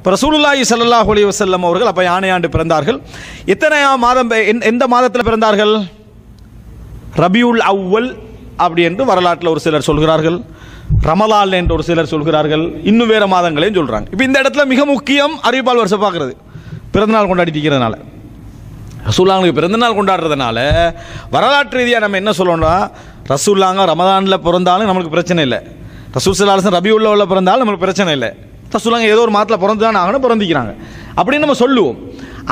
இப்போ ரசூலுல்லாஹி சல்லாஹ் அலி வசல்லம் அவர்கள் அப்போ யானை ஆண்டு பிறந்தார்கள் எத்தனை மாதம் எந்த மாதத்தில் பிறந்தார்கள் ரபியுல் அவ்வல் அப்படி என்று வரலாற்றில் ஒரு சிலர் சொல்கிறார்கள் ரமலால் என்று ஒரு சிலர் சொல்கிறார்கள் இன்னும் வேறு மாதங்களையும் சொல்கிறாங்க இப்போ இந்த இடத்துல மிக முக்கியம் அறிவிப்பால் வருஷம் பார்க்குறது பிறந்தநாள் கொண்டாடி திக்கிறதுனால ரசூல்லாங்களுக்கு பிறந்தநாள் கொண்டாடுறதுனால வரலாற்று ரீதியாக நம்ம என்ன சொல்லணும்னா ரசூல்லாங்க ரமதானில் பிறந்தாலும் நம்மளுக்கு பிரச்சனை இல்லை ரசூல் ரபி உள்ள பிறந்தாலும் நம்மளுக்கு பிரச்சனை இல்லை சொல்லுவாங்க ஏதோ ஒரு மாதத்தில் பிறந்து தான் ஆகணும் பிறந்திக்கிறாங்க அப்படின்னு நம்ம சொல்லுவோம்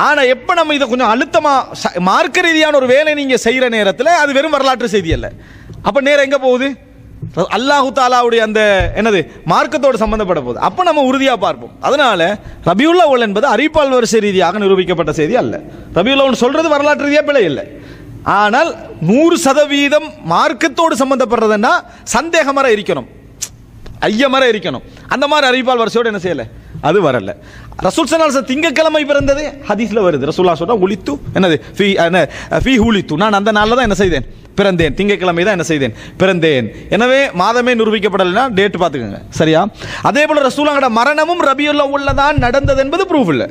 ஆனால் எப்போ நம்ம இதை கொஞ்சம் அழுத்தமாக மார்க்க ரீதியான ஒரு வேலை நீங்கள் செய்கிற நேரத்தில் அது வெறும் வரலாற்று செய்தி அல்ல அப்போ நேரம் எங்கே போகுது அல்லாஹு தாலாவுடைய அந்த என்னது மார்க்கத்தோடு சம்மந்தப்பட போகுது அப்போ நம்ம உறுதியாக பார்ப்போம் அதனால் ரபியுல்லா உல் என்பது அறிவிப்பால் வரிசை ரீதியாக நிரூபிக்கப்பட்ட செய்தி அல்ல ரபியுல்லா உல் சொல்கிறது வரலாற்று ரீதியாக பிழை இல்லை ஆனால் நூறு சதவீதம் மார்க்கத்தோடு சம்பந்தப்படுறதுன்னா சந்தேகம் இருக்கணும் ஐயமரம் இருக்கணும் அந்த மாதிரி அறிவிப்பால் வரிசையோடு என்ன செய்யலை அது வரல ரசூல் சனால் திங்கக்கிழமை பிறந்தது ஹதீஸ்ல வருது ரசூல்லா சொல்கிறா ஒளித்து என்னது ஃபீ என்ன ஃபீ ஹூலித்து நான் அந்த நாளில் தான் என்ன செய்தேன் பிறந்தேன் திங்கக்கிழமை தான் என்ன செய்தேன் பிறந்தேன் எனவே மாதமே நிரூபிக்கப்படலைன்னா டேட் பார்த்துக்கோங்க சரியா அதே போல் ரசூலாங்கட மரணமும் ரபியுல்லா உள்ளதான் நடந்தது என்பது ப்ரூஃப் இல்லை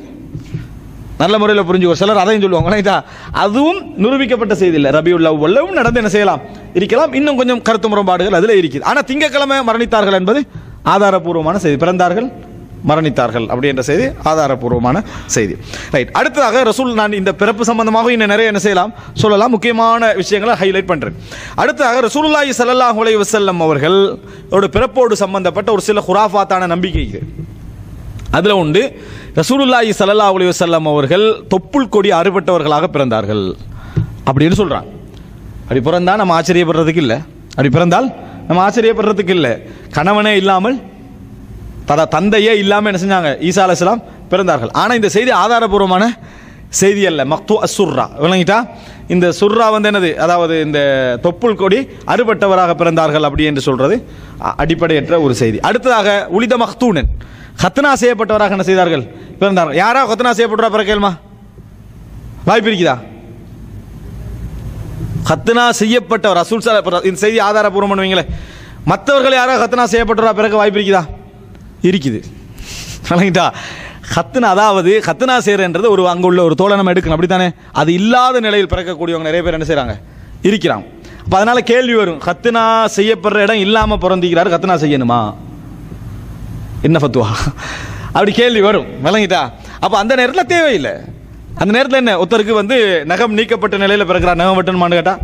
நல்ல முறையில் ஒரு சிலர் அதையும் சொல்லுவாங்க அதுவும் நிரூபிக்கப்பட்ட செய்தி இல்லை உள்ள உள்ளவும் நடந்து என்ன செய்யலாம் இருக்கலாம் இன்னும் கொஞ்சம் கருத்து முரண்பாடுகள் அதில் இருக்குது ஆனால் திங்கக்கிழமை மரணித்தார்கள் என்பது ஆதாரபூர்வமான செய்தி பிறந்தார்கள் மரணித்தார்கள் அப்படின்ற செய்தி ஆதாரபூர்வமான செய்தி ரைட் அடுத்ததாக ரசூல் நான் இந்த பிறப்பு சம்பந்தமாக இன்னும் நிறைய என்ன செய்யலாம் சொல்லலாம் முக்கியமான விஷயங்களை ஹைலைட் பண்ணுறேன் அடுத்ததாக ரசூலுல்லாஹி சல்லாஹ் உலை வசல்லம் அவர்கள் பிறப்போடு சம்பந்தப்பட்ட ஒரு சில ஹுராஃபாத்தான நம்பிக்கை அதில் உண்டு ரசூலுல்லாஹி சல்லா அலி வசல்லம் அவர்கள் தொப்புள் கொடி அறுபட்டவர்களாக பிறந்தார்கள் அப்படின்னு சொல்கிறான் அப்படி பிறந்தால் நம்ம ஆச்சரியப்படுறதுக்கு இல்லை அப்படி பிறந்தால் நம்ம ஆச்சரியப்படுறதுக்கு இல்லை கணவனே இல்லாமல் தத தந்தையே இல்லாமல் என்ன செஞ்சாங்க ஈசா அலிஸ்லாம் பிறந்தார்கள் ஆனால் இந்த செய்தி ஆதாரபூர்வமான செய்தி அல்ல மக்து அசுர்ரா விளங்கிட்டா இந்த சுர்ரா வந்து என்னது அதாவது இந்த தொப்புள் கொடி அறுபட்டவராக பிறந்தார்கள் அப்படி என்று சொல்றது அடிப்படையற்ற ஒரு செய்தி அடுத்ததாக உளித மக்தூனன் ஹத்னா செய்யப்பட்டவராக என்ன செய்தார்கள் பிறந்தார் யாரா ஹத்னா செய்யப்பட்டவரா பிற கேள்மா வாய்ப்பு இருக்குதா ஹத்னா செய்யப்பட்டவர் அசூல் சார் இந்த செய்தி ஆதாரபூர்வம் பண்ணுவீங்களே மற்றவர்கள் யாராவது ஹத்னா செய்யப்பட்டவரா பிறகு வாய்ப்பு இருக்குதா இருக்குது விளங்கிட்டா ஹத்துனா அதாவது ஹத்துனா செய்கிறேன்றது ஒரு அங்கே உள்ள ஒரு தோழை நம்ம எடுக்கணும் அப்படி தானே அது இல்லாத நிலையில் பிறக்கக்கூடியவங்க நிறைய பேர் என்ன செய்கிறாங்க இருக்கிறாங்க அப்போ அதனால் கேள்வி வரும் ஹத்துனா செய்யப்படுற இடம் இல்லாமல் பிறந்திக்கிறாரு ஹத்துனா செய்யணுமா என்ன ஃபத்துவா அப்படி கேள்வி வரும் விளங்கிட்டா அப்போ அந்த நேரத்தில் தேவையில்லை அந்த நேரத்தில் என்ன ஒருத்தருக்கு வந்து நகம் நீக்கப்பட்ட நிலையில் பிறக்கிறான் நகம் வெட்டணுமான்னு கேட்டா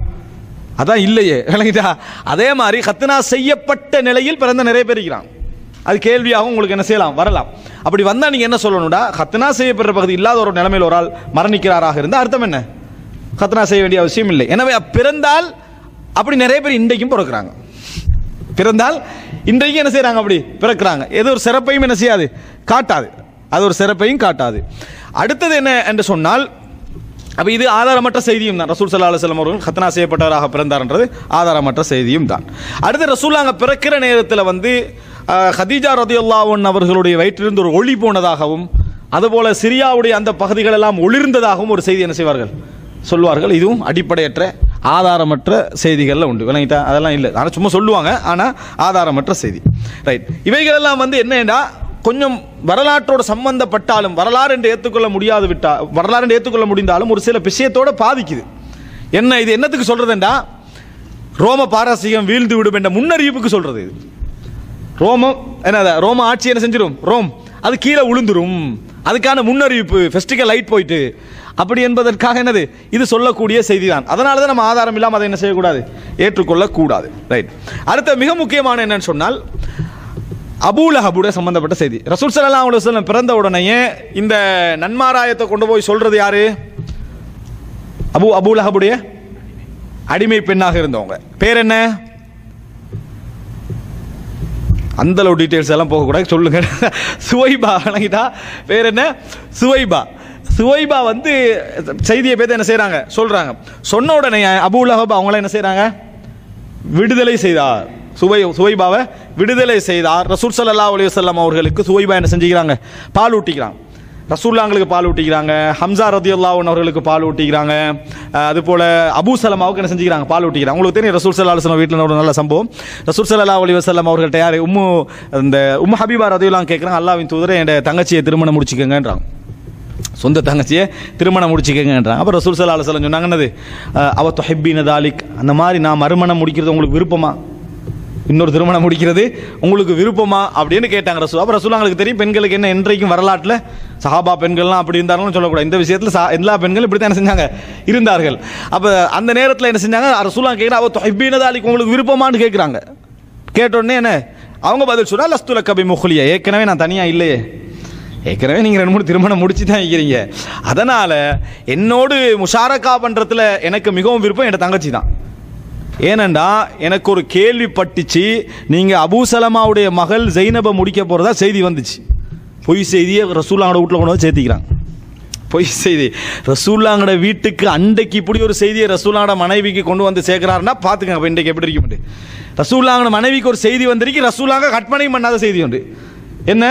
அதான் இல்லையே விளங்கிட்டா அதே மாதிரி கத்தனா செய்யப்பட்ட நிலையில் பிறந்த நிறைய பேர் இருக்கிறான் அது கேள்வியாகவும் உங்களுக்கு என்ன செய்யலாம் வரலாம் அப்படி வந்தால் நீங்கள் என்ன சொல்லணும்டா கத்தனா செய்யப்படுற பகுதி இல்லாத ஒரு நிலைமையில் ஒரு ஆள் மரணிக்கிறாராக இருந்தால் அர்த்தம் என்ன கத்தனா செய்ய வேண்டிய அவசியம் இல்லை எனவே பிறந்தால் அப்படி நிறைய பேர் இன்றைக்கும் பிறக்கிறாங்க பிறந்தால் இன்றைக்கு என்ன செய்கிறாங்க அப்படி பிறக்கிறாங்க எது ஒரு சிறப்பையும் என்ன செய்யாது காட்டாது அது ஒரு சிறப்பையும் காட்டாது அடுத்தது என்ன என்று சொன்னால் அப்போ இது ஆதாரமற்ற செய்தியும் தான் ரசூல் சல்லா அலுவலம் அவர்கள் ஹத்னா செய்யப்பட்டவராக பிறந்தார்ன்றது ஆதாரமற்ற செய்தியும் தான் அடுத்து ரசூல் அங்கே பிறக்கிற நேரத்தில் வந்து ஹதீஜா ரதியுல்லாவன் அவர்களுடைய வயிற்றிலிருந்து ஒரு ஒளி போனதாகவும் அதுபோல சிரியாவுடைய அந்த பகுதிகள் எல்லாம் ஒளிர்ந்ததாகவும் ஒரு செய்தி என்ன செய்வார்கள் சொல்வார்கள் இதுவும் அடிப்படையற்ற ஆதாரமற்ற செய்திகள்லாம் உண்டு விளங்கிட்டா அதெல்லாம் இல்லை ஆனால் சும்மா சொல்லுவாங்க ஆனால் ஆதாரமற்ற செய்தி ரைட் இவைகளெல்லாம் வந்து என்னென்னா கொஞ்சம் வரலாற்றோடு சம்பந்தப்பட்டாலும் வரலாறு என்று ஏற்றுக்கொள்ள முடியாது விட்டால் வரலாறு என்று ஏற்றுக்கொள்ள முடிந்தாலும் ஒரு சில விஷயத்தோடு பாதிக்குது என்ன இது என்னத்துக்கு சொல்கிறதுண்டா ரோம பாரசீகம் வீழ்ந்து விடும் என்ற முன்னறிவிப்புக்கு சொல்கிறது இது ரோமம் என்ன ரோம ஆட்சி என்ன செஞ்சிடும் ரோம் அது கீழே உளுந்துரும் அதுக்கான முன்னறிவிப்பு ஃபெஸ்டிக்கல் லைட் போயிட்டு அப்படி என்பதற்காக என்னது இது சொல்லக்கூடிய செய்தி தான் அதனால தான் நம்ம ஆதாரம் இல்லாமல் அதை என்ன செய்யக்கூடாது ஏற்றுக்கொள்ளக்கூடாது ரைட் அடுத்த மிக முக்கியமான என்னன்னு சொன்னால் அபூலஹபுட சம்பந்தப்பட்ட செய்தி ரசூல் சல்லா அவங்க பிறந்த உடனே இந்த நன்மாராயத்தை கொண்டு போய் சொல்றது யாரு அபு அஹபுடைய அடிமை பெண்ணாக இருந்தவங்க பேர் என்ன அந்த அளவு டீட்டெயில்ஸ் எல்லாம் போகக்கூடாது சொல்லுங்க சுவைபா வணங்கிட்டா பேர் என்ன சுவைபா சுவைபா வந்து செய்தியை பேர்த்து என்ன செய்கிறாங்க சொல்கிறாங்க சொன்ன உடனே அபு உலகபா அவங்களாம் என்ன செய்கிறாங்க விடுதலை செய்தார் சுவை சுவைபாவை விடுதலை செய்தார் ரசூல் சல்லா அலி வல்லம் அவர்களுக்கு சுவைபா என்ன செஞ்சுக்கிறாங்க பால் ஊட்டிக்கிறாங்க ரசூல்லாங்களுக்கு பால் ஊட்டிக்கிறாங்க ஹம்சா ரதி அல்லாவன் அவர்களுக்கு பால் ஊட்டிக்கிறாங்க அது போல் அபூ சலமாவுக்கு என்ன செஞ்சுக்கிறாங்க பால் ஊட்டிக்கிறாங்க உங்களுக்கு தெரியும் ரசூல் சல்லா அலுவலம் வீட்டில் ஒரு நல்ல சம்பவம் ரசூல் சல்லா அலி வசல்லம் அவர்கள்ட்ட யார் உம்மு இந்த உம்மு ஹபீபா ரதியுல்லாம் கேட்குறாங்க அல்லாவின் தூதரை என் தங்கச்சியை திருமணம் முடிச்சுக்கோங்கன்றாங்க சொந்த தங்கச்சியை திருமணம் முடிச்சுக்கங்கன்றான் அப்புறம் ரசூல் சல்லா அலுவலம் சொன்னாங்கன்னது அவ தொஹிப்பின தாலிக் அந்த மாதிரி நான் மறுமணம் முடிக்கிறது உங்களுக்கு விருப்பமா இன்னொரு திருமணம் முடிக்கிறது உங்களுக்கு விருப்பமா அப்படின்னு கேட்டாங்க ரசூல் அப்புறம் ரசூலாங்களுக்கு தெரியும் பெண்களுக்கு என்ன என்றைக்கும் வரலாற்றில் சஹாபா பெண்கள்லாம் அப்படி இருந்தாலும் சொல்லக்கூடாது இந்த விஷயத்தில் சா எல்லா பெண்களும் இப்படி தான் என்ன செஞ்சாங்க இருந்தார்கள் அப்போ அந்த நேரத்தில் என்ன செஞ்சாங்க ரசூலாம் கேட்குறா அவள் தொஹிப்பின தாலிக் உங்களுக்கு விருப்பமானு கேட்குறாங்க கேட்டோடனே என்ன அவங்க பதில் சொன்னால் லஸ்துல கபி முஹ்லியா ஏற்கனவே நான் தனியாக இல்லையே ஏற்கனவே நீங்கள் ரெண்டு மூணு திருமணம் முடிச்சு தான் இருக்கிறீங்க அதனால் என்னோடு முஷாரக்கா பண்ணுறதுல எனக்கு மிகவும் விருப்பம் என் தங்கச்சி தான் ஏனண்டா எனக்கு ஒரு கேள்வி பட்டுச்சு நீங்கள் அபூசலமாவுடைய மகள் ஜெய்னபை முடிக்க போகிறதா செய்தி வந்துச்சு பொய் செய்தியை ரசூல்லாவோட வீட்டில் கொண்டு வந்து சேர்த்திக்கிறாங்க பொய் செய்தி ரசூல்லாங்கட வீட்டுக்கு அண்டைக்கு இப்படி ஒரு செய்தியை ரசூல்லாங்கட மனைவிக்கு கொண்டு வந்து சேர்க்கிறாருன்னா பார்த்துக்கங்க இப்போ இன்றைக்கு எப்படி இருக்க முடியும் ரசூல்லாங்கட மனைவிக்கு ஒரு செய்தி வந்திருக்கு ரசூலாங்க கட்மனையும் பண்ணாத செய்தி உண்டு என்ன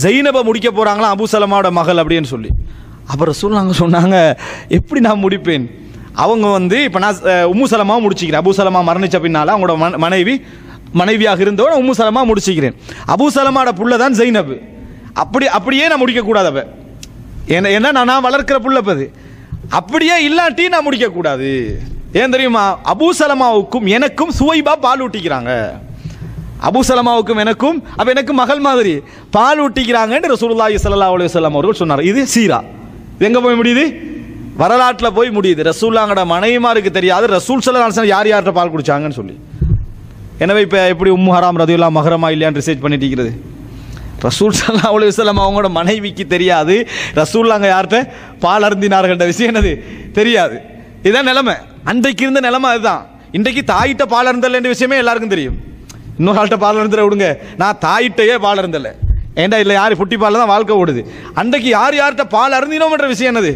ஜெயினபை முடிக்க போகிறாங்களா அபு சலமாவோட மகள் அப்படின்னு சொல்லி அப்புறம் சொல்லாங்க சொன்னாங்க எப்படி நான் முடிப்பேன் அவங்க வந்து இப்போ நான் உம்மு முடிச்சிக்கிறேன் முடிச்சுக்கிறேன் அபு சலமா பின்னால் அவங்களோட மன மனைவி மனைவியாக இருந்தவன் உம்முசலமாக முடிச்சிக்கிறேன் முடிச்சுக்கிறேன் அபு புள்ள தான் ஜெயினபு அப்படி அப்படியே நான் முடிக்கக்கூடாது அவ ஏன்னா ஏன்னா நான் வளர்க்குற புள்ளப்பது அப்படியே இல்லாட்டி நான் முடிக்கக்கூடாது ஏன் தெரியுமா அபூசலமாவுக்கும் எனக்கும் சுவைபா பால் ஊட்டிக்கிறாங்க அபுசலமாவுக்கும் எனக்கும் அப்ப எனக்கு மகள் மாதிரி பால் ஊட்டிக்கிறாங்கன்னு ரசூலுல்லாஹி ஸல்லல்லாஹு அலைஹி வஸல்லம் அவர்கள் சொன்னார் இது சீரா இது எங்கே போய் முடியுது வரலாற்றில் போய் முடியுது ரசூல்லாங்கட மனைவிமாருக்கு தெரியாது ரசூல் சல்லா யார் யார்கிட்ட பால் குடிச்சாங்கன்னு சொல்லி எனவே இப்போ எப்படி உம்மு ஹராம் ரதியுல்லா மஹரமா இல்லையான்னு ரிசர்ச் பண்ணிட்டு இருக்கிறது ரசூல் சல்லா அலி வல்லம் அவங்களோட மனைவிக்கு தெரியாது ரசூல் அங்கே யார்கிட்ட பால் அருந்தினார்கள்ன்ற விஷயம் என்னது தெரியாது இதுதான் நிலைமை அன்றைக்கு இருந்த நிலைமை அதுதான் இன்றைக்கு தாயிட்ட பால் என்ற விஷயமே எல்லாருக்கும் தெரியும் இன்னொரு ஆள்கிட்ட பால் இருந்துட விடுங்க நான் தாயிட்டையே பால் இருந்தல ஏண்டா இல்லை யார் புட்டி பாலில் தான் வாழ்க்கை ஓடுது அன்றைக்கு யார் யார்கிட்ட பால் அருந்தினோம்ன்ற விஷயம் என்னது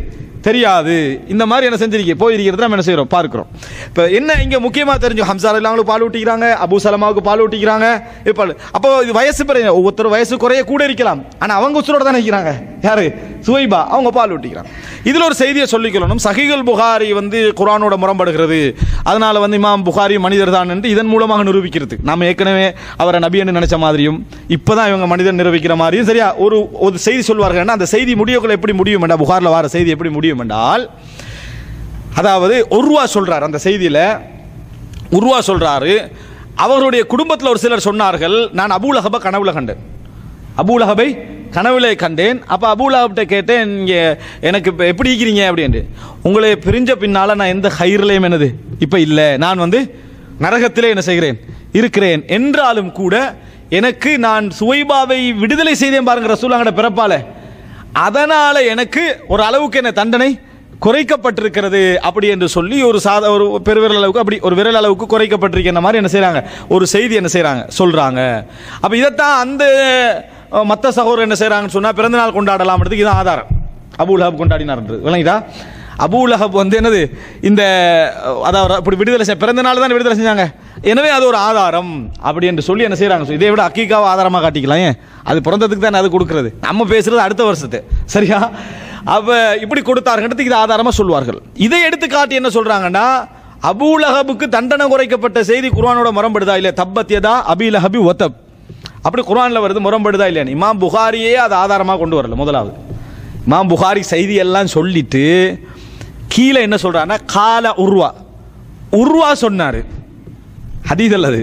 தெரியாது இந்த மாதிரி என்ன செஞ்சிருக்கீ போயிருக்கிறது நம்ம என்ன செய்கிறோம் பார்க்குறோம் இப்போ என்ன இங்கே முக்கியமாக தெரிஞ்சோம் ஹம்சார் இல்லாமலும் பால் ஊட்டிக்கிறாங்க அபு சலமாவுக்கு பால் ஊட்டிக்கிறாங்க இப்போ அப்போ இது வயசு பிறகு ஒவ்வொருத்தர் வயசு குறைய கூட இருக்கலாம் ஆனால் அவங்க உசுரோட தான் இருக்கிறாங்க யார் சுவைபா அவங்க பால் ஊட்டிக்கிறாங்க இதில் ஒரு செய்தியை சொல்லிக்கொள்ளணும் சஹிகல் புகாரி வந்து குரானோட முரம்படுகிறது அதனால் வந்து இமாம் புகாரி மனிதர் தான் என்று இதன் மூலமாக நிரூபிக்கிறது நம்ம ஏற்கனவே அவரை நபின்னு நினச்ச மாதிரியும் இப்போ தான் இவங்க மனிதன் நிரூபிக்கிற மாதிரியும் சரியா ஒரு ஒரு செய்தி சொல்வார்கள் அந்த செய்தி முடியக்குள்ள எப்படி முடியும் என்றால் புகாரில் வர செய்தி எப்படி முடியும் என்றால் அதாவது ஒருவா சொல்கிறார் அந்த செய்தியில் உருவா சொல்கிறாரு அவர்களுடைய குடும்பத்தில் ஒரு சிலர் சொன்னார்கள் நான் அபூலகபை கனவுல கண்டேன் அபூலகபை கனவுலே கண்டேன் அப்போ அபூலாவிட்ட கேட்டேன் இங்கே எனக்கு இப்போ எப்படி இருக்கிறீங்க அப்படின்ட்டு உங்களை பிரிஞ்ச பின்னால் நான் எந்த ஹயிர்லேயும் எனது இப்போ இல்லை நான் வந்து நரகத்திலே என்ன செய்கிறேன் இருக்கிறேன் என்றாலும் கூட எனக்கு நான் சுவைபாவை விடுதலை செய்தேன் பாருங்கிற சூழ்நாங்கட பிறப்பால அதனால் எனக்கு ஒரு அளவுக்கு என்ன தண்டனை குறைக்கப்பட்டிருக்கிறது அப்படி என்று சொல்லி ஒரு சாத ஒரு பெருவிரல் அளவுக்கு அப்படி ஒரு விரல் அளவுக்கு குறைக்கப்பட்டிருக்கிற மாதிரி என்ன செய்கிறாங்க ஒரு செய்தி என்ன செய்கிறாங்க சொல்கிறாங்க அப்போ இதைத்தான் அந்த மற்ற சகோதரர் என்ன செய்கிறாங்கன்னு சொன்னால் பிறந்தநாள் கொண்டாடலாம்ன்றது இதுதான் ஆதாரம் அபுலஹப் கொண்டாடினார்ன்றது விளங்கிதா அபுலஹப் வந்து என்னது இந்த அதாவது இப்படி விடுதலை செய்ய பிறந்த நாள் தான் விடுதலை செஞ்சாங்க எனவே அது ஒரு ஆதாரம் அப்படி என்று சொல்லி என்ன செய்கிறாங்க இதை விட அக்கீக்காவை ஆதாரமாக காட்டிக்கலாம் ஏன் அது பிறந்ததுக்கு தானே அது கொடுக்குறது நம்ம பேசுகிறது அடுத்த வருஷத்து சரியா அவள் இப்படி கொடுத்தாருங்கிறதுக்கு இது ஆதாரமாக சொல்வார்கள் இதை எடுத்து காட்டி என்ன சொல்கிறாங்கன்னா அபுலஹபுக்கு தண்டனை குறைக்கப்பட்ட செய்தி குர்வானோட முரம்படுதா இல்லை தப்பத்தியதா அபிலஹபி ஒத்தப் அப்படி குரானில் வருது முரம்படுதா இல்லையான்னு இமாம் புகாரியே அது ஆதாரமாக கொண்டு வரல முதலாவது இமாம் புகாரி செய்தி எல்லாம் சொல்லிட்டு கீழே என்ன சொல்கிறான்னா கால உருவா உருவா சொன்னார் ஹதீதல் அது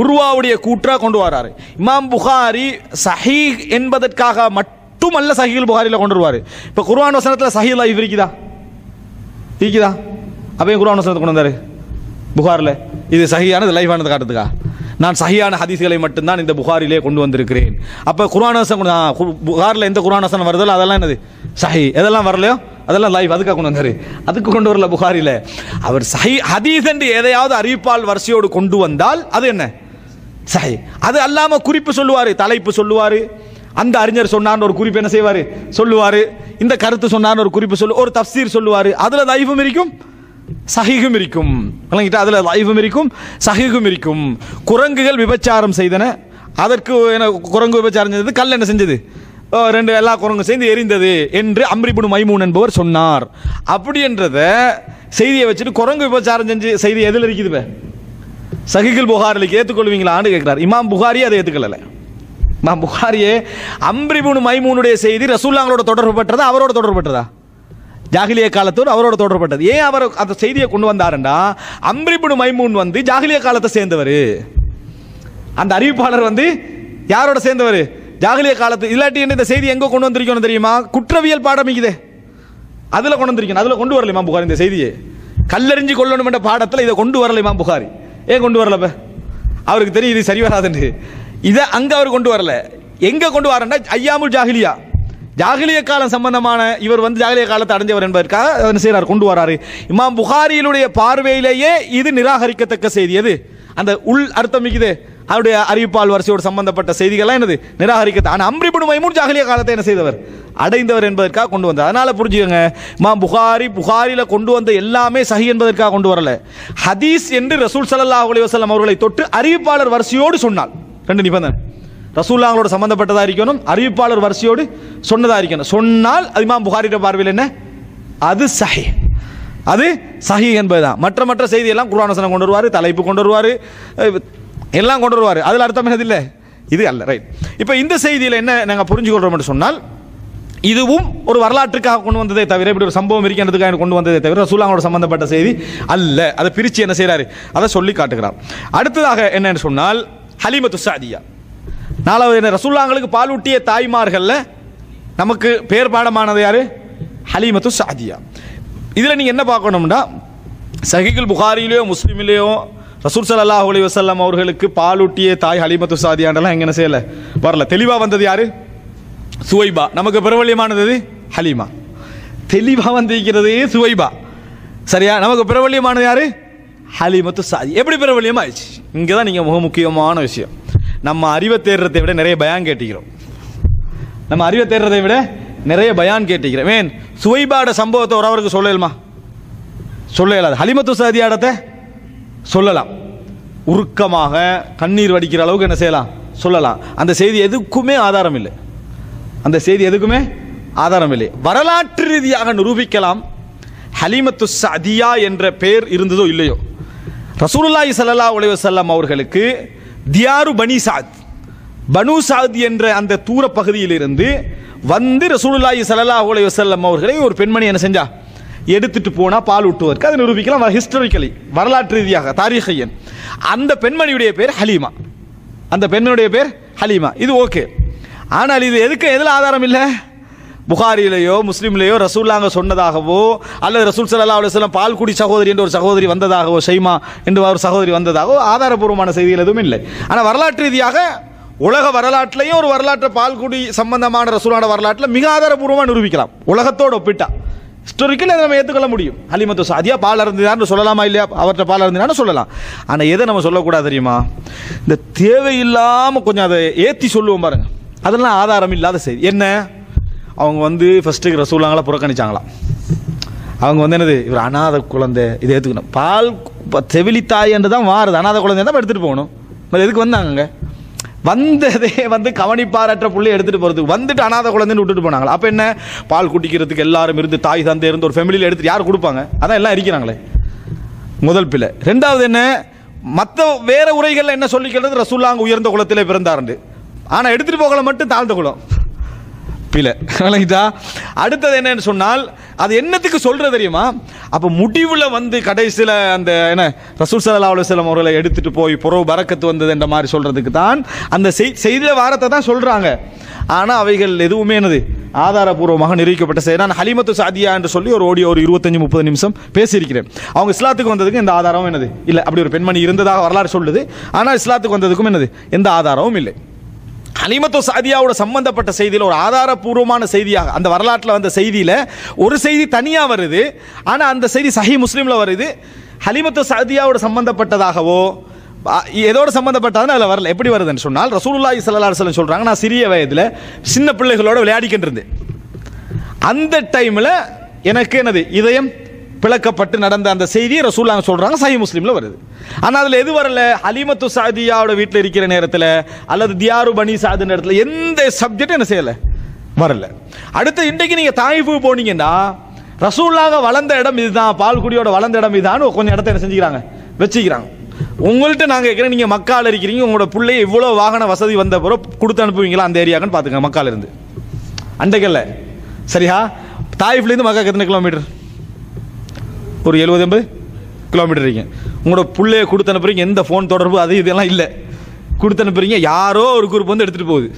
உருவாவுடைய கூற்றாக கொண்டு வராரு இமாம் புகாரி சஹி என்பதற்காக மட்டுமல்ல சஹீல் புகாரியில் கொண்டு வருவார் இப்போ குர்வான் வசனத்தில் சஹீல் லைஃப் இருக்குதா இருக்குதா அப்போ குர்வான் வசனத்தை கொண்டு வந்தார் புகாரில் இது சஹியானது லைஃபானது காட்டுறதுக்கா நான் சகியான ஹதீஸ்களை மட்டும்தான் இந்த புகாரிலே கொண்டு வந்திருக்கிறேன் அப்போ குரானாசம் புகாரில் எந்த குரானாசனம் வருதோ அதெல்லாம் என்னது சஹி எதெல்லாம் வரலையோ அதெல்லாம் லைவ் அதுக்காக கொண்டு வந்தார் அதுக்கு கொண்டு வரல புகாரில் அவர் சஹி ஹதீஸ் என்று எதையாவது அறிவிப்பால் வரிசையோடு கொண்டு வந்தால் அது என்ன சஹி அது அல்லாமல் குறிப்பு சொல்லுவார் தலைப்பு சொல்லுவார் அந்த அறிஞர் சொன்னார்னு ஒரு குறிப்பு என்ன செய்வார் சொல்லுவார் இந்த கருத்து சொன்னார்னு ஒரு குறிப்பு சொல்லு ஒரு தப்சீர் சொல்லுவார் அதில் லைஃபும் இருக்கும் சகிகும் இருக்கும் விளங்கிட்டு அதில் லைவும் இருக்கும் சகிகும் இருக்கும் குரங்குகள் விபச்சாரம் செய்தன அதற்கு என்ன குரங்கு விபச்சாரம் செஞ்சது கல் என்ன செஞ்சது ரெண்டு எல்லா குரங்கும் சேர்ந்து எரிந்தது என்று அம்ரிபுடு மைமூன் என்பவர் சொன்னார் அப்படி என்றத செய்தியை வச்சுட்டு குரங்கு விபச்சாரம் செஞ்சு செய்தி எதில் இருக்குதுவே சகிகள் புகாரிலுக்கு ஏற்றுக்கொள்வீங்களான்னு கேட்குறார் இமாம் புகாரி அதை ஏற்றுக்கொள்ளலை இமாம் புகாரியே அம்ரிபுன் மைமூனுடைய செய்தி ரசூல்லாங்களோட தொடர்பு பெற்றதா அவரோட தொடர்பு பெற்றதா ஜாகிலிய காலத்தோடு அவரோட தொடர்பட்டது ஏன் அவர் அந்த செய்தியை கொண்டு வந்தாருண்டா அம்ரிபுடு மைமூன் வந்து ஜாகிலிய காலத்தை சேர்ந்தவர் அந்த அறிவிப்பாளர் வந்து யாரோட சேர்ந்தவர் ஜாகிலிய காலத்து இல்லாட்டி என்ன இந்த செய்தி எங்கே கொண்டு வந்திருக்கணும் தெரியுமா குற்றவியல் பாடம் இது அதில் கொண்டு வந்திருக்கணும் அதில் கொண்டு வரலைமா புகார் இந்த செய்தியை கல்லறிஞ்சு கொள்ளணும் என்ற பாடத்தில் இதை கொண்டு வரலைமா புகார் ஏன் கொண்டு வரலப்ப அவருக்கு தெரியும் இது சரி வராதுன்னு இதை அங்கே அவர் கொண்டு வரல எங்கே கொண்டு வரேன்னா ஐயாமுல் ஜாகிலியா ஜாகிலிய காலம் சம்பந்தமான இவர் வந்து ஜாகிலிய காலத்தை அடைஞ்சவர் என்பதற்காக என்ன செய்கிறார் கொண்டு வராரு இமாம் புகாரியினுடைய பார்வையிலேயே இது நிராகரிக்கத்தக்க செய்தி எது அந்த உள் அர்த்தம் இருக்குது அவருடைய அறிவிப்பால் வரிசையோடு சம்பந்தப்பட்ட செய்திகள்லாம் என்னது நிராகரிக்கத்தை ஆனால் அம்ரிபுடு மைமூன் ஜாகிலிய காலத்தை என்ன செய்தவர் அடைந்தவர் என்பதற்காக கொண்டு வந்தார் அதனால் புரிஞ்சுக்கோங்க மா புகாரி புகாரியில் கொண்டு வந்த எல்லாமே சஹி என்பதற்காக கொண்டு வரல ஹதீஸ் என்று ரசூல் சல்லாஹ் அலி வசலம் அவர்களை தொட்டு அறிவிப்பாளர் வரிசையோடு சொன்னால் ரெண்டு நிபந்தனை ரசூல்லாங்களோட சம்மந்தப்பட்டதாக இருக்கணும் அறிவிப்பாளர் வரிசையோடு சொன்னதாக இருக்கணும் சொன்னால் அது புகாரிட்ட பார்வையில் என்ன அது சஹி அது சஹி தான் மற்ற மற்ற செய்தியெல்லாம் குருவானோசனை கொண்டு வருவார் தலைப்பு கொண்டு வருவார் எல்லாம் கொண்டு வருவார் அதில் அர்த்தம் என்னது இல்லை இது அல்ல ரைட் இப்போ இந்த செய்தியில் என்ன நாங்கள் புரிஞ்சுக்கொள்கிறோம் சொன்னால் இதுவும் ஒரு வரலாற்றுக்காக கொண்டு வந்ததே தவிர இப்படி ஒரு சம்பவம் இருக்கின்றதுக்காக கொண்டு வந்ததே தவிர ரசூலாங்களோட சம்பந்தப்பட்ட செய்தி அல்ல அதை பிரித்து என்ன செய்கிறாரு அதை சொல்லி காட்டுகிறார் அடுத்ததாக என்னன்னு சொன்னால் ஹலிமத்து சாதியா நாலாவது என்ன ரசூல்லாங்களுக்கு பாலூட்டிய தாய்மார்களில் நமக்கு பேர் பாடமானது யாரு ஹலீமத்து சாதியா இதில் நீங்கள் என்ன பார்க்கணும்னா சஹிகுல் புகாரிலேயோ முஸ்லீம்லேயோ ரசூல் சல்லாஹ் அலி வசல்லாம் அவர்களுக்கு பாலூட்டிய தாய் ஹலிமத்து சாதியாண்டெல்லாம் எங்கே செய்யலை வரல தெளிவாக வந்தது யாரு சுவைபா நமக்கு பிரபல்யமானது ஹலீமா தெளிவாக வந்திருக்கிறது சுவைபா சரியா நமக்கு பிரபல்யமானது யாரு ஹலிமத்து சாதி எப்படி ஆயிடுச்சு இங்கே தான் நீங்கள் மிக முக்கியமான விஷயம் நம்ம அறிவை தேடுறதை விட நிறைய பயான் கேட்டுக்கிறோம் நம்ம அறிவை தேடுறதை விட நிறைய பயான் கேட்டுக்கிறேன் ஏன் சுவைபாட சம்பவத்தை அவருக்கு சொல்லலுமா சொல்ல இயலாது ஹலிமத்து சதியாடத்தை சொல்லலாம் உருக்கமாக கண்ணீர் வடிக்கிற அளவுக்கு என்ன செய்யலாம் சொல்லலாம் அந்த செய்தி எதுக்குமே ஆதாரம் இல்லை அந்த செய்தி எதுக்குமே ஆதாரம் இல்லை வரலாற்று ரீதியாக நிரூபிக்கலாம் ஹலிமத்து சதியா என்ற பெயர் இருந்ததோ இல்லையோ ரசூலுல்லாஹி சல்லா உலக செல்லம் அவர்களுக்கு தியாரு பனி சாத் பனு சாத் என்ற அந்த தூர இருந்து வந்து ரசூலுல்லாஹி ஸல்லல்லாஹு அலைஹி வஸல்லம் அவர்களை ஒரு பெண்மணி என்ன செஞ்சா எடுத்துட்டு போனா பால் ஊட்டுவதற்கு அதை நிரூபிக்கலாம் ஹிஸ்டாரிக்கலி வரலாற்று ரீதியாக தாரீகையன் அந்த பெண்மணியுடைய பேர் ஹலீமா அந்த பெண்மணியுடைய பேர் ஹலீமா இது ஓகே ஆனால் இது எதுக்கு எதில் ஆதாரம் இல்லை புகாரிலேயோ முஸ்லீம்லேயோ ரசூல்லாங்க சொன்னதாகவோ அல்லது ரசூல் சல்லா அலுவலம் பால்குடி சகோதரி என்ற ஒரு சகோதரி வந்ததாகவோ ஷைமா என்று ஒரு சகோதரி வந்ததாகவோ ஆதாரபூர்வமான செய்திகள் எதுவும் இல்லை ஆனால் வரலாற்று ரீதியாக உலக வரலாற்றுலையும் ஒரு வரலாற்று பால்குடி சம்பந்தமான ரசூலான வரலாற்றில் மிக ஆதாரபூர்வமாக நிரூபிக்கலாம் உலகத்தோடு ஒப்பிட்டா ஹிஸ்டோரிக்கல் அதை நம்ம ஏற்றுக்கொள்ள முடியும் அலிமத்து சாதியாக பால் அருந்தினார்னு சொல்லலாமா இல்லையா அவர்கிட்ட பால் அருந்தினான்னு சொல்லலாம் ஆனால் எதை நம்ம சொல்லக்கூடாது தெரியுமா இந்த தேவையில்லாமல் கொஞ்சம் அதை ஏற்றி சொல்லுவோம் பாருங்கள் அதெல்லாம் ஆதாரம் இல்லாத செய்தி என்ன அவங்க வந்து ஃபஸ்ட்டு ரசூலாங்களா புறக்கணிச்சாங்களாம் அவங்க வந்து என்னது இவர் அநாத குழந்தை இதை ஏற்றுக்கணும் பால் செவிலி தாய் என்று தான் மாறுது அனாத குழந்தை தான் எடுத்துகிட்டு போகணும் మరి எதுக்கு வந்தாங்க வந்ததே வந்து கவனிப்பாரற்ற புள்ளி எடுத்துகிட்டு போகிறதுக்கு வந்துட்டு அநாத குழந்தைன்னு விட்டுட்டு போனாங்களா அப்போ என்ன பால் குட்டிக்கிறதுக்கு எல்லாரும் இருந்து தாய் தந்தை இருந்து ஒரு ஃபேமிலியில் எடுத்துட்டு யார் கொடுப்பாங்க அதான் எல்லாம் இருக்கிறாங்களே முதல் பிள்ளை ரெண்டாவது என்ன மற்ற வேறு உரைகளில் என்ன சொல்லிக்கிறது ரசூல்லாங்க அங்கே உயர்ந்த குலத்தில் பிறந்தாருண்டு ஆனால் எடுத்துகிட்டு போகல மட்டும் தாழ்ந்த குளம் ஒப்பில விளங்கிதா அடுத்தது என்னன்னு சொன்னால் அது என்னத்துக்கு சொல்கிறது தெரியுமா அப்போ முடிவில் வந்து கடைசியில் அந்த என்ன ரசூல் சல்லா அலுவலம் அவர்களை எடுத்துகிட்டு போய் புறவு பறக்கத்து வந்தது என்ற மாதிரி சொல்கிறதுக்கு தான் அந்த செய்த வாரத்தை தான் சொல்கிறாங்க ஆனால் அவைகள் எதுவுமே என்னது ஆதாரபூர்வமாக நிரூபிக்கப்பட்ட செய்ய நான் ஹலிமத்து சாதியா என்று சொல்லி ஒரு ஓடி ஒரு இருபத்தஞ்சு முப்பது நிமிஷம் பேசியிருக்கிறேன் அவங்க இஸ்லாத்துக்கு வந்ததுக்கு எந்த ஆதாரமும் என்னது இல்லை அப்படி ஒரு பெண்மணி இருந்ததாக வரலாறு சொல்லுது ஆனால் இஸ்லாத்துக்கு வந்ததுக்கும் என்னது எந்த ஆதாரமும் இல்லை ஹலிமத்து சாதியாவோட சம்பந்தப்பட்ட செய்தியில் ஒரு ஆதாரபூர்வமான செய்தியாக அந்த வரலாற்றில் வந்த செய்தியில் ஒரு செய்தி தனியாக வருது ஆனால் அந்த செய்தி சஹி முஸ்லீமில் வருது ஹலிமத்து சாதியாவோட சம்பந்தப்பட்டதாகவோ ஏதோட சம்மந்தப்பட்டதுன்னு அதில் வரல எப்படி வருதுன்னு சொன்னால் ரசூலுல்லாஹி சல்லா அலுவலம் சொல்கிறாங்க நான் சிறிய வயதில் சின்ன பிள்ளைகளோட விளையாடிக்கிட்டு இருந்தேன் அந்த டைமில் எனக்கு என்னது இதயம் பிளக்கப்பட்டு நடந்த அந்த செய்தியை ரசூல்லாங்க சொல்கிறாங்க சஹி முஸ்லீமில் வருது ஆனால் அதில் எது வரல ஹலிமத்து சாதியாவோட வீட்டில் இருக்கிற நேரத்தில் அல்லது தியாரு பனி சாது நேரத்தில் எந்த சப்ஜெக்டும் என்ன செய்யலை வரல அடுத்து இன்றைக்கு நீங்கள் தாயிஃபுக்கு போனீங்கன்னா ரசூல்லாக வளர்ந்த இடம் இதுதான் பால்குடியோட வளர்ந்த இடம் இதுதான் கொஞ்சம் இடத்த என்ன செஞ்சுக்கிறாங்க வச்சுக்கிறாங்க உங்கள்கிட்ட நாங்கள் கேட்குறேன் நீங்கள் மக்கால் இருக்கிறீங்க உங்களோட பிள்ளைய இவ்வளோ வாகன வசதி வந்த பிறகு கொடுத்து அனுப்புவீங்களா அந்த ஏரியாக்குன்னு பார்த்துங்க மக்கால் இருந்து அண்டைக்கல்ல சரியா தாய்ப்புலேருந்து மக்கா எத்தனை கிலோமீட்டர் ஒரு எழுபது எண்பது கிலோமீட்டர் இருக்கீங்க உங்களோட பிள்ளைய கொடுத்த அனுப்புறீங்க எந்த ஃபோன் தொடர்பு அது இதெல்லாம் இல்லை கொடுத்த அனுப்புறீங்க யாரோ ஒரு குரூப் வந்து எடுத்துகிட்டு போகுது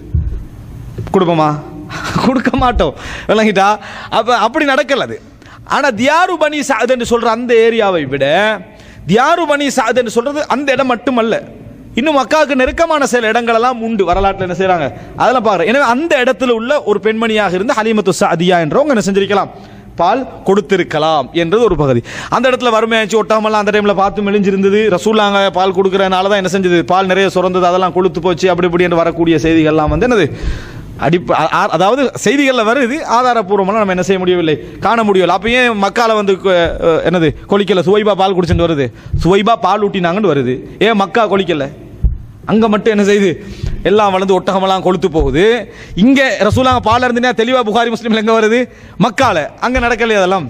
கொடுப்போமா கொடுக்க மாட்டோம் விளங்கிட்டா அப்போ அப்படி நடக்கல அது ஆனால் தியாரு பணி சாது என்று சொல்கிற அந்த ஏரியாவை விட தியாரு பணி சாது என்று சொல்கிறது அந்த இடம் மட்டுமல்ல இன்னும் மக்காவுக்கு நெருக்கமான சில இடங்களெல்லாம் உண்டு வரலாற்றில் என்ன செய்கிறாங்க அதெல்லாம் பார்க்குறேன் எனவே அந்த இடத்துல உள்ள ஒரு பெண்மணியாக இருந்து ஹலிமத்து சாதியா என்றவங்க என்ன செஞ்சிருக்கலாம் பால் கொடுத்திருக்கலாம் என்றது ஒரு பகுதி அந்த இடத்துல வறுமையாச்சு ஒட்டாமல் அந்த டைமில் பார்த்து மெலிஞ்சிருந்தது ரசூலாங்க பால் கொடுக்குறனால தான் என்ன செஞ்சது பால் நிறைய சுரந்தது அதெல்லாம் கொளுத்து போச்சு அப்படி இப்படி என்று வரக்கூடிய செய்திகள்லாம் வந்து என்னது அடிப்ப அதாவது செய்திகளில் வருது ஆதாரப்பூர்வமாக நம்ம என்ன செய்ய முடியவில்லை காண முடியவில்லை அப்போ ஏன் மக்களை வந்து என்னது கொலிக்கலை சுவைபா பால் குடிச்சுட்டு வருது சுவைபா பால் ஊட்டினாங்கன்னு வருது ஏன் மக்கா கொலிக்கலை அங்கே மட்டும் என்ன செய்யுது எல்லாம் வளர்ந்து ஒட்டகமெல்லாம் கொளுத்து போகுது இங்கே ரசூலாங்க பாலில் இருந்துனா தெளிவாக புகாரி முஸ்லீம்ல எங்கே வருது மக்கால அங்கே நடக்கலையே அதெல்லாம்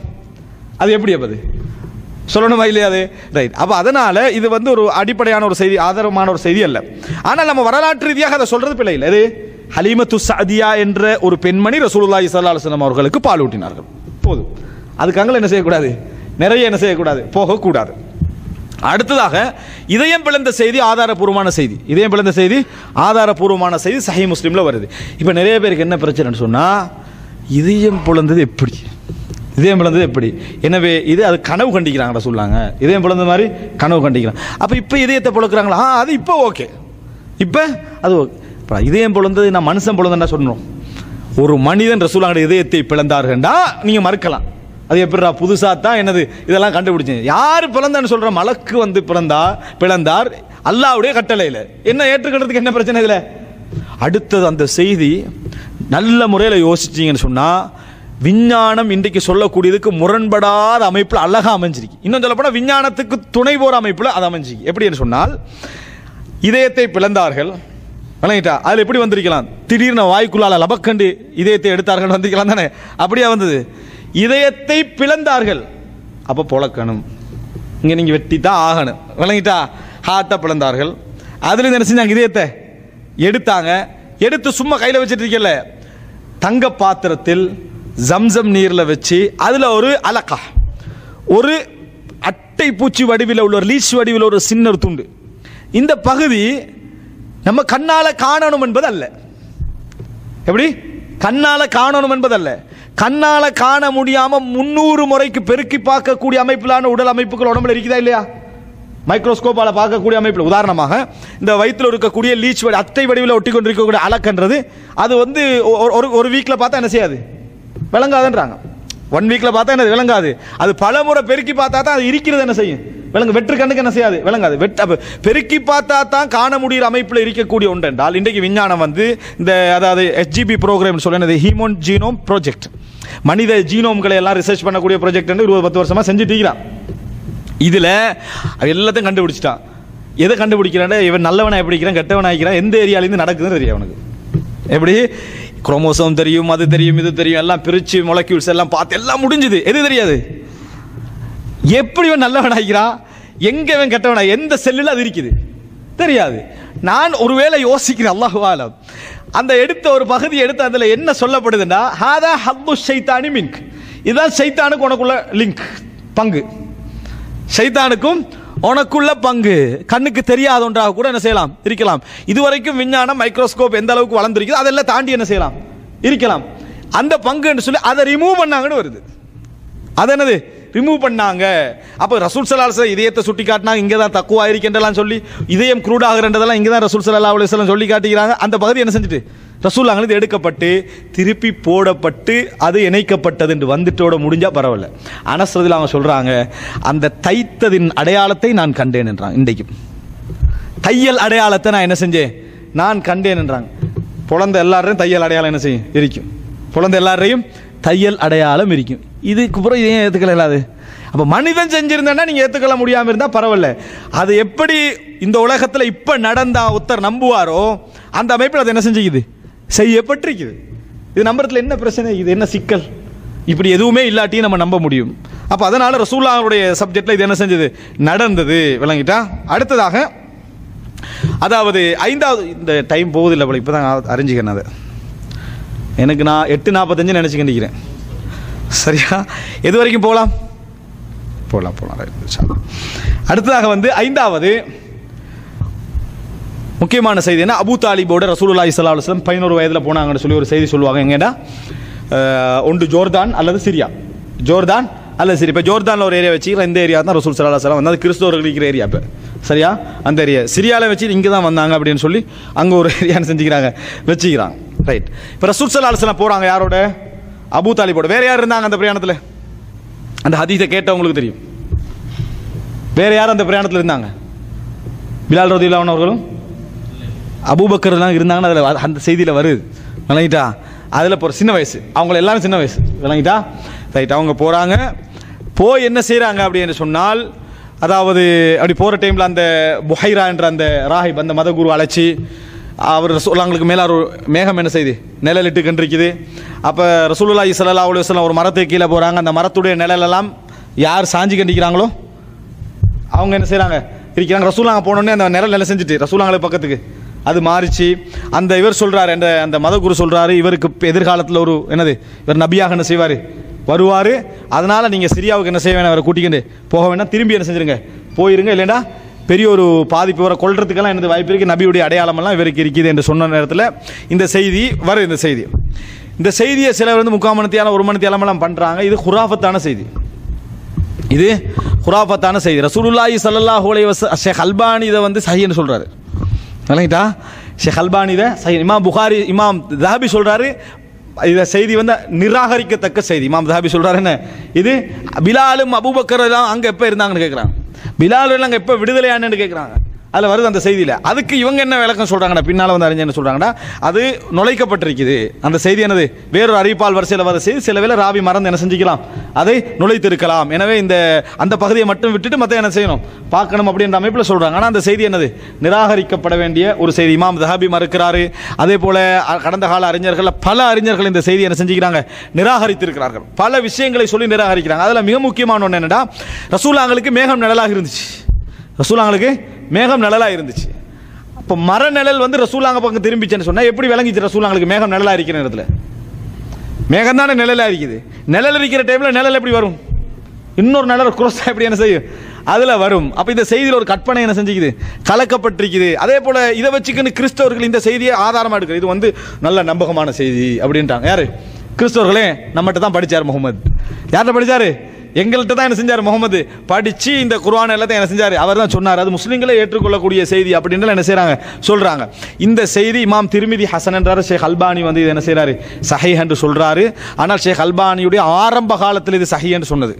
அது எப்படி அப்பது சொல்லணுமா இல்லையா அது ரைட் அப்போ அதனால் இது வந்து ஒரு அடிப்படையான ஒரு செய்தி ஆதரவமான ஒரு செய்தி அல்ல ஆனால் நம்ம வரலாற்று ரீதியாக அதை சொல்கிறது பிள்ளை இல்லை அது ஹலீமத்து சாதியா என்ற ஒரு பெண்மணி ரசூலுல்லாஹி சல்லா அலுவலம் அவர்களுக்கு பாலூட்டினார்கள் போதும் அதுக்காக என்ன செய்யக்கூடாது நிறைய என்ன செய்யக்கூடாது போகக்கூடாது அடுத்ததாக இதயம் பிளந்த செய்தி ஆதாரபூர்வமான செய்தி இதயம் பிளந்த செய்தி ஆதாரபூர்வமான செய்தி சஹி முஸ்லீமில் வருது இப்போ நிறைய பேருக்கு என்ன பிரச்சனைன்னு சொன்னால் இதயம் பிளந்தது எப்படி இதயம் பிளந்தது எப்படி எனவே இது அது கனவு கண்டிக்கிறாங்களா சொல்லாங்க இதயம் பிளந்த மாதிரி கனவு கண்டிக்கிறாங்க அப்போ இப்போ இதயத்தை பிளக்குறாங்களா ஆ அது இப்போ ஓகே இப்போ அது ஓகே இப்போ இதயம் பிளந்தது நான் மனுஷன் பிளந்தேன்னா சொல்லணும் ஒரு மனிதன் ரசூலாங்க இதயத்தை பிளந்தார்கள்டா நீங்கள் மறுக்கலாம் அது எப்படிடா புதுசாக தான் என்னது இதெல்லாம் கண்டுபிடிச்சேன் யார் பிறந்தான்னு சொல்கிற மலக்கு வந்து பிறந்தா பிறந்தார் அல்லாவுடைய கட்டளையில் என்ன ஏற்றுக்கிறதுக்கு என்ன பிரச்சனை இதில் அடுத்தது அந்த செய்தி நல்ல முறையில் யோசிச்சிங்கன்னு சொன்னால் விஞ்ஞானம் இன்றைக்கு சொல்லக்கூடியதுக்கு முரண்படாத அமைப்பில் அழகாக அமைஞ்சிருக்கு இன்னும் சொல்லப்போனால் விஞ்ஞானத்துக்கு துணை போகிற அமைப்பில் அது அமைஞ்சிருக்கு எப்படின்னு சொன்னால் இதயத்தை பிளந்தார்கள் விளங்கிட்டா அதில் எப்படி வந்திருக்கலாம் திடீர்னு வாய்க்குள்ளால் லபக்கண்டு இதயத்தை எடுத்தார்கள் வந்திருக்கலாம் தானே அப்படியா வந்தது இதயத்தை பிளந்தார்கள் அப்போ பொழக்கணும் இங்கே நீங்கள் வெட்டி தான் ஆகணும் விளங்கிட்டா ஹார்ட்டை பிளந்தார்கள் அதில் என்ன செஞ்சாங்க இதயத்தை எடுத்தாங்க எடுத்து சும்மா கையில் வச்சிட்டு இருக்கல தங்க பாத்திரத்தில் ஜம்சம் நீரில் வச்சு அதில் ஒரு அலக்கா ஒரு அட்டை பூச்சி வடிவில் உள்ள ஒரு லீச் வடிவில் ஒரு சின்ன துண்டு இந்த பகுதி நம்ம கண்ணால் காணணும் என்பது அல்ல எப்படி கண்ணால் காணணும் என்பது அல்ல கண்ணால காண முடியாம முன்னூறு முறைக்கு பெருக்கி பார்க்கக்கூடிய அமைப்பிலான உடல் அமைப்புகள் உடம்புல இருக்குதா இல்லையா மைக்ரோஸ்கோப்பால் பார்க்கக்கூடிய அமைப்பில் உதாரணமாக இந்த வயிற்றில் இருக்கக்கூடிய லீச் வடி அத்தை வடிவில் ஒட்டி கொண்டு இருக்கக்கூடிய அலக்கன்றது அது வந்து ஒரு ஒரு வீக்கில் பார்த்தா என்ன செய்யாது விளங்காதுன்றாங்க ஒன் வீக்கில் பார்த்தா என்ன விளங்காது அது பல முறை பெருக்கி பார்த்தா தான் அது இருக்கிறது என்ன செய்யும் விளங்கு வெற்று கண்ணுக்கு என்ன செய்யாது விளங்காது வெட் பெருக்கி பார்த்தா தான் காண முடிகிற அமைப்பில் இருக்கக்கூடிய ஒன்று என்றால் இன்றைக்கு விஞ்ஞானம் வந்து இந்த அதாவது ஹெச்ஜிபி ப்ரோக்ராம் சொல்லினது ஹீமோன் ஜீனோம் ப்ரோஜெக்ட் மனித ஜீனோம்களை எல்லாம் ரிசர்ச் பண்ணக்கூடிய ப்ராஜெக்ட் வந்து இருபது பத்து வருஷமாக செஞ்சுட்டு இருக்கிறான் இதில் எல்லாத்தையும் கண்டுபிடிச்சிட்டான் எதை கண்டுபிடிக்கிறான் இவன் நல்லவனாக எப்படி இருக்கிறான் கெட்டவனாக இருக்கிறான் எந்த ஏரியாலேருந்து நடக்குதுன்னு தெரியும் அவனுக்கு எப்படி குரோமோசோம் தெரியும் அது தெரியும் இது தெரியும் எல்லாம் பிரித்து மொலக்யூல்ஸ் எல்லாம் பார்த்து எல்லாம் முடிஞ்சுது எது தெரியாது எப்படி இவன் நல்லவனாகிறான் எங்கே இவன் கெட்டவனா எந்த செல்லில் அது இருக்குது தெரியாது நான் ஒருவேளை யோசிக்கிறேன் அல்லாஹுவாலம் அந்த எடுத்த ஒரு பகுதி எடுத்து அதில் என்ன சொல்லப்படுதுன்னா ஹாதா ஹப்பு சைத்தானி மின்க் இதுதான் சைத்தானுக்கு உனக்குள்ள லிங்க் பங்கு சைத்தானுக்கும் உனக்குள்ள பங்கு கண்ணுக்கு தெரியாத ஒன்றாக கூட என்ன செய்யலாம் இருக்கலாம் இதுவரைக்கும் விஞ்ஞானம் மைக்ரோஸ்கோப் எந்த அளவுக்கு வளர்ந்துருக்குதோ அதெல்லாம் தாண்டி என்ன செய்யலாம் இருக்கலாம் அந்த பங்குன்னு சொல்லி அதை ரிமூவ் பண்ணாங்கன்னு வருது அது என்னது ரிமூவ் பண்ணாங்க அப்போ ரசூல் சலாஹ் இதயத்தை சுட்டி காட்டினா இங்கே தான் தக்குவாக இருக்கின்றலாம் சொல்லி இதயம் குரூடாகிறன்றதெல்லாம் இங்கே தான் ரசூல் சலாஹ் அலுவலம் சொல்லி காட்டுகிறாங்க அந்த பகுதி என்ன செஞ்சுட்டு ரசூல் அங்கே எடுக்கப்பட்டு திருப்பி போடப்பட்டு அது இணைக்கப்பட்டது என்று வந்துட்டோட முடிஞ்சால் பரவாயில்ல அனசதில் அவங்க சொல்கிறாங்க அந்த தைத்ததின் அடையாளத்தை நான் கண்டேன் என்றான் இன்றைக்கும் தையல் அடையாளத்தை நான் என்ன செஞ்சேன் நான் கண்டேன் என்றாங்க குழந்தை எல்லாரையும் தையல் அடையாளம் என்ன செய்யும் இருக்கும் குழந்தை எல்லாரையும் தையல் அடையாளம் இருக்கும் இதுக்கு பிறகு இதையும் ஏற்றுக்கல இல்லாது அப்போ மனிதன் செஞ்சிருந்தேன்னா நீங்கள் ஏற்றுக்கொள்ள முடியாமல் இருந்தால் பரவாயில்ல அது எப்படி இந்த உலகத்தில் இப்போ நடந்தா ஒருத்தர் நம்புவாரோ அந்த அமைப்பில் அதை என்ன செஞ்சுக்குது செய்யப்பட்டிருக்குது இது நம்புறதுல என்ன பிரச்சனை இது என்ன சிக்கல் இப்படி எதுவுமே இல்லாட்டியும் நம்ம நம்ப முடியும் அப்போ அதனால் ரசூல்லாவுடைய சப்ஜெக்டில் இது என்ன செஞ்சது நடந்தது விளங்கிட்டா அடுத்ததாக அதாவது ஐந்தாவது இந்த டைம் போகுதில்லை இப்போ தான் அறிஞ்சிக்கிறேன் அதை எனக்கு நான் எட்டு நாற்பத்தஞ்சு நினச்சிக்க நினைக்கிறேன் சரியா எது வரைக்கும் போகலாம் போகலாம் போகலாம் அடுத்ததாக வந்து ஐந்தாவது முக்கியமான செய்தி என்ன அபு தாலிபோட ரசூலுல்லா இஸ்லா அலுவலம் பதினோரு வயதில் போனாங்கன்னு சொல்லி ஒரு செய்தி சொல்லுவாங்க எங்கன்னா ஒன்று ஜோர்தான் அல்லது சிரியா ஜோர்தான் அல்லது சரி இப்போ ஜோர்தானில் ஒரு ஏரியா வச்சு இந்த ஏரியா தான் ரசூல் சல்லா சலாம் வந்து அது கிறிஸ்தவர்கள் இருக்கிற ஏரியா இப்போ சரியா அந்த ஏரியா சிரியாவில் வச்சு இங்கே தான் வந்தாங்க அப்படின்னு சொல்லி அங்கே ஒரு ஏரியான்னு செஞ்சுக்கிறாங்க வச்சுக்கிறாங்க ரைட் இப்போ ரசூல் சல்லா அலுவலாம் போகிறாங்க யாரோட அபு தாலிபோட வேற யார் இருந்தாங்க அந்த பிரயாணத்தில் அந்த ஹதீஸை கேட்டவங்களுக்கு தெரியும் வேற யார் அந்த பிரயாணத்தில் இருந்தாங்க பிலால் ரோதி இல்லாமவர்களும் அபூபக்கர் தான் இருந்தாங்கன்னு அதில் அந்த செய்தியில் வருது விளங்கிட்டா அதில் போகிற சின்ன வயசு அவங்கள எல்லாரும் சின்ன வயசு விளங்கிட்டா ரைட் அவங்க போகிறாங்க போய் என்ன செய்கிறாங்க அப்படி என்று சொன்னால் அதாவது அப்படி போகிற டைமில் அந்த புஹைரா என்ற அந்த ராஹிப் அந்த மதகுரு அழைச்சி அவர் ரசூல்லாங்களுக்கு மேலே மேகம் என்ன செய்து நிழலிட்டு கண்டிருக்குது அப்போ ரசூலுல்லா இஸ்லா அவ்வளோ வஸ்லாம் ஒரு மரத்துக்கு கீழே போகிறாங்க அந்த மரத்துடைய நிழலெல்லாம் யார் சாஞ்சி கண்டிக்கிறாங்களோ அவங்க என்ன செய்கிறாங்க இருக்கிறாங்க ரசூலாங்க போனோடனே அந்த நிழல் நிலை செஞ்சுட்டு ரசூலாங்களை பக்கத்துக்கு அது மாறிச்சு அந்த இவர் சொல்கிறார் என்ற அந்த மதகுரு சொல்கிறாரு இவருக்கு எதிர்காலத்தில் ஒரு என்னது இவர் நபியாக என்ன செய்வார் வருவார் அதனால் நீங்கள் சிரியாவுக்கு என்ன செய்ய வேணாம் அவரை கூட்டிக்கிட்டு போக வேணாம் திரும்பி என்ன செஞ்சுருங்க போயிருங்க இல்லைண்டா பெரிய ஒரு பாதிப்பு வர கொள்றதுக்கெல்லாம் எனது வாய்ப்பு இருக்குது நபியுடைய அடையாளமெல்லாம் இவருக்கு இருக்குது என்று சொன்ன நேரத்தில் இந்த செய்தி வர இந்த செய்தி இந்த செய்தியை சிலர் வந்து முக்கால் மணித்தியாலம் ஒரு மணித்தியாலமெல்லாம் பண்ணுறாங்க இது ஹுராஃபத்தான செய்தி இது ஹுராஃபத்தான செய்தி ரசூலுல்லாஹி சல்லல்லாஹ் உலை வச ஷேக் அல்பானி இதை வந்து சஹின்னு சொல்கிறாரு இல்லைங்கிட்டா ஷேக் அல்பானி இதை சஹி இமாம் புகாரி இமாம் தஹாபி சொல்கிறாரு இதை செய்தி வந்து நிராகரிக்கத்தக்க செய்தி இமாம் தஹாபி சொல்கிறாரு என்ன இது பிலாலும் அபுபக்கர் எல்லாம் அங்கே எப்போ இருந்தாங்கன்னு கேட்குறாங்க பிலால் நாங்கள் எப்போ விடுதலையானு கேட்குறாங்க அதில் வருது அந்த செய்தியில் அதுக்கு இவங்க என்ன விளக்கம் சொல்கிறாங்கண்ணா பின்னால் வந்து அறிஞர் என்ன சொல்கிறாங்கடா அது நுழைக்கப்பட்டிருக்குது அந்த செய்தி என்னது வேறொரு அறிவிப்பால் வரிசையில் வர செய்தி சில வேலை ராவி மறந்து என்ன செஞ்சுக்கலாம் அதை நுழைத்திருக்கலாம் எனவே இந்த அந்த பகுதியை மட்டும் விட்டுட்டு மற்ற என்ன செய்யணும் பார்க்கணும் அப்படின்ற அமைப்பில் சொல்கிறாங்க ஆனால் அந்த செய்தி என்னது நிராகரிக்கப்பட வேண்டிய ஒரு செய்தி இமாம் தஹாபி மறுக்கிறாரு அதே போல் கடந்த கால அறிஞர்களில் பல அறிஞர்கள் இந்த செய்தி என்ன செஞ்சுக்கிறாங்க நிராகரித்திருக்கிறார்கள் பல விஷயங்களை சொல்லி நிராகரிக்கிறாங்க அதில் மிக முக்கியமான ஒன்று என்னடா ரசூலாங்களுக்கு மேகம் நிழலாக இருந்துச்சு ரசூலாங்களுக்கு மேகம் நிழலாக இருந்துச்சு அப்போ மர நிழல் வந்து ரசூலாங்க பக்கம் திரும்பிச்சேன்னு சொன்னால் எப்படி விளங்கிச்சு ரசூலாங்களுக்கு மேகம் நிழலாக இருக்கிற இடத்துல மேகம் தானே நிழலாக இருக்குது நிழல் இருக்கிற டைமில் நிழல் எப்படி வரும் இன்னொரு நிழல் குரோஸ் எப்படி என்ன செய்யும் அதில் வரும் அப்போ இந்த செய்தியில் ஒரு கற்பனை என்ன செஞ்சுக்குது கலக்கப்பட்டிருக்குது அதே போல் இதை வச்சுக்கின்னு கிறிஸ்தவர்கள் இந்த செய்தியை ஆதாரமாக எடுக்கிறது இது வந்து நல்ல நம்பகமான செய்தி அப்படின்ட்டாங்க யார் கிறிஸ்தவர்களே நம்மகிட்ட தான் படித்தார் முகமது யார்கிட்ட படித்தார் எங்கள்கிட்ட தான் என்ன செஞ்சார் முகமது படித்து இந்த குர்ஆன் எல்லாத்தையும் என்ன செஞ்சார் அவர் தான் சொன்னார் அது முஸ்லீம்களே ஏற்றுக்கொள்ளக்கூடிய செய்தி அப்படின்றலாம் என்ன செய்கிறாங்க சொல்கிறாங்க இந்த செய்தி இமாம் திருமிதி ஹசன் என்றார் ஷேக் அல்பானி வந்து இது என்ன செய்கிறாரு சஹை என்று சொல்கிறாரு ஆனால் ஷேக் அல்பானியுடைய ஆரம்ப காலத்தில் இது சஹி என்று சொன்னது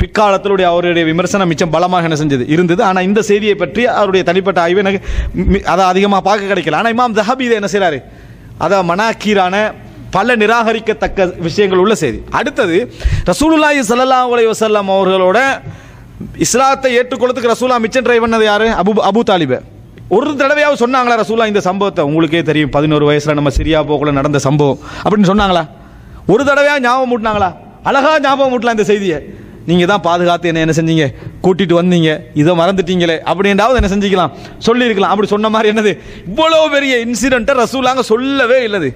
பிற்காலத்திலுடைய அவருடைய விமர்சனம் மிச்சம் பலமாக என்ன செஞ்சது இருந்தது ஆனால் இந்த செய்தியை பற்றி அவருடைய தனிப்பட்ட ஆய்வு எனக்கு அதை அதிகமாக பார்க்க கிடைக்கல ஆனால் இமாம் ஜஹபி இதை என்ன செய்கிறாரு அதான் மனாக்கீரான பல நிராகரிக்கத்தக்க விஷயங்கள் உள்ள செய்தி அடுத்தது ரசூலுல்லாஹி சல்லா அலைய வசல்லாம் அவர்களோட இஸ்லாத்தை ஏற்றுக்கொள்ளத்துக்கு ரசூலா மிச்சன் ட்ரை பண்ணது யாரு அபு அபு தாலிப ஒரு தடவையாவது சொன்னாங்களா ரசூலா இந்த சம்பவத்தை உங்களுக்கே தெரியும் பதினோரு வயசுல நம்ம சிரியா போகல நடந்த சம்பவம் அப்படின்னு சொன்னாங்களா ஒரு தடவையா ஞாபகம் மூட்டினாங்களா அழகா ஞாபகம் மூட்டலாம் இந்த செய்தியை நீங்கள் தான் பாதுகாத்து என்ன என்ன செஞ்சீங்க கூட்டிகிட்டு வந்தீங்க இதை மறந்துட்டீங்களே அப்படின்றாவது என்ன செஞ்சுக்கலாம் சொல்லியிருக்கலாம் அப்படி சொன்ன மாதிரி என்னது இவ்வளோ பெரிய இன்சிடென்ட்டை ரசூலாங்க சொல்லவே இல்லது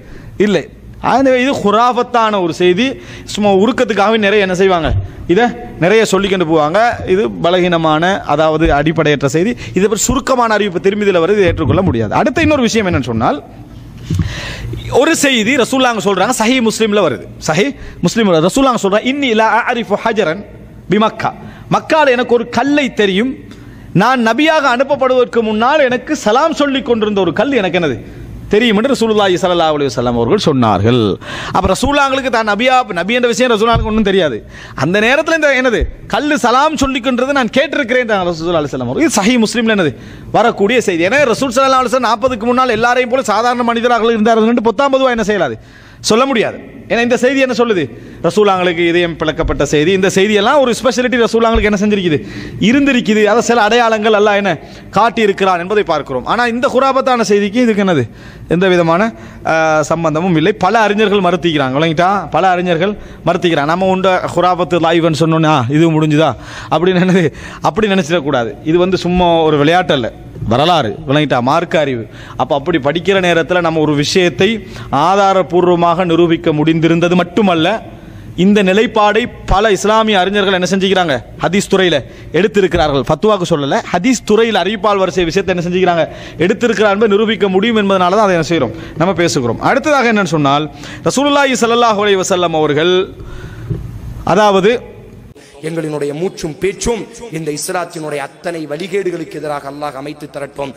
இல்லை ஆகவே இது ஹுராஃபத்தான ஒரு செய்தி சும்மா உருக்கத்துக்காகவே நிறைய என்ன செய்வாங்க இதை நிறைய சொல்லிக்கொண்டு போவாங்க இது பலகீனமான அதாவது அடிப்படையற்ற செய்தி இதை பற்றி சுருக்கமான அறிவிப்பு திரும்பி இதில் வருது ஏற்றுக்கொள்ள முடியாது அடுத்த இன்னொரு விஷயம் என்னன்னு சொன்னால் ஒரு செய்தி ரசூல்லாங்க சொல்கிறாங்க சஹி முஸ்லீமில் வருது சஹி முஸ்லீம் ரசூல்லாங்க சொல்கிறாங்க இன்னி இலா அரிஃபு ஹஜரன் பிமக்கா மக்கால் எனக்கு ஒரு கல்லை தெரியும் நான் நபியாக அனுப்பப்படுவதற்கு முன்னால் எனக்கு சலாம் சொல்லி கொண்டிருந்த ஒரு கல் எனக்கு என்னது தெரியும் என்று ரசூலுல்லாஹி ஸல்லல்லாஹு அலைஹி வஸல்லம் அவர்கள் சொன்னார்கள் அப்ப ரசூலாங்களுக்கு தான் நபியா நபி என்ற விஷயம் ரசூலாங்களுக்கு ஒன்றும் தெரியாது அந்த நேரத்தில் இந்த என்னது கல் சலாம் சொல்லிக்கின்றது நான் கேட்டிருக்கிறேன் ரசூல் அலைஹி வஸல்லம் இது சஹி முஸ்லிம்ல என்னது வரக்கூடிய செய்தி ஏன்னா ரசூல் அலைஹி வஸல்லம் நாற்பதுக்கு முன்னால் எல்லாரையும் போல சாதாரண மனிதராக இருந்தார்கள் என்று பொத்தாம்பதுவா என்ன செய்யலாது சொல்ல முடியாது ஏன்னா இந்த செய்தி என்ன சொல்லுது ரசூலாங்களுக்கு இதயம் பிளக்கப்பட்ட செய்தி இந்த செய்தியெல்லாம் ஒரு ஸ்பெஷலிட்டி ரசூலாங்களுக்கு என்ன செஞ்சிருக்குது இருந்திருக்குது அதை சில அடையாளங்கள் எல்லாம் என்ன காட்டி இருக்கிறான் என்பதை பார்க்கிறோம் ஆனால் இந்த குராபத்தான செய்திக்கு இதுக்கு என்னது எந்த விதமான சம்பந்தமும் இல்லை பல அறிஞர்கள் மறுத்திக்கிறாங்க விளங்கிட்டா பல அறிஞர்கள் மறுத்திக்கிறாங்க நம்ம உண்ட குராபத்து லைவ்னு சொன்னோன்னா இது முடிஞ்சுதா அப்படின்னு என்னது அப்படி நினச்சிடக்கூடாது இது வந்து சும்மா ஒரு விளையாட்டு இல்லை வரலாறு விளங்கிட்டா மார்க்க அறிவு அப்போ அப்படி படிக்கிற நேரத்தில் நம்ம ஒரு விஷயத்தை ஆதாரபூர்வமாக நிரூபிக்க முடிந்திருந்தது மட்டுமல்ல இந்த நிலைப்பாடை பல இஸ்லாமிய அறிஞர்கள் என்ன செஞ்சுக்கிறாங்க ஹதீஸ் துறையில் எடுத்திருக்கிறார்கள் ஃபத்துவாக்கு சொல்லலை ஹதீஸ் துறையில் அறிவிப்பால் வரிசை விஷயத்தை என்ன செஞ்சுக்கிறாங்க எடுத்திருக்கிறார் என்பதை நிரூபிக்க முடியும் என்பதனால தான் அதை என்ன செய்கிறோம் நம்ம பேசுகிறோம் அடுத்ததாக என்னன்னு சொன்னால் ரசூலுல்லாஹி சல்லாஹ் அலி வசல்லம் அவர்கள் அதாவது எங்களினுடைய மூச்சும் பேச்சும் இந்த இஸ்லாத்தினுடைய அத்தனை வழிகேடுகளுக்கு எதிராக அல்லாஹ் அமைத்து தரட்டும்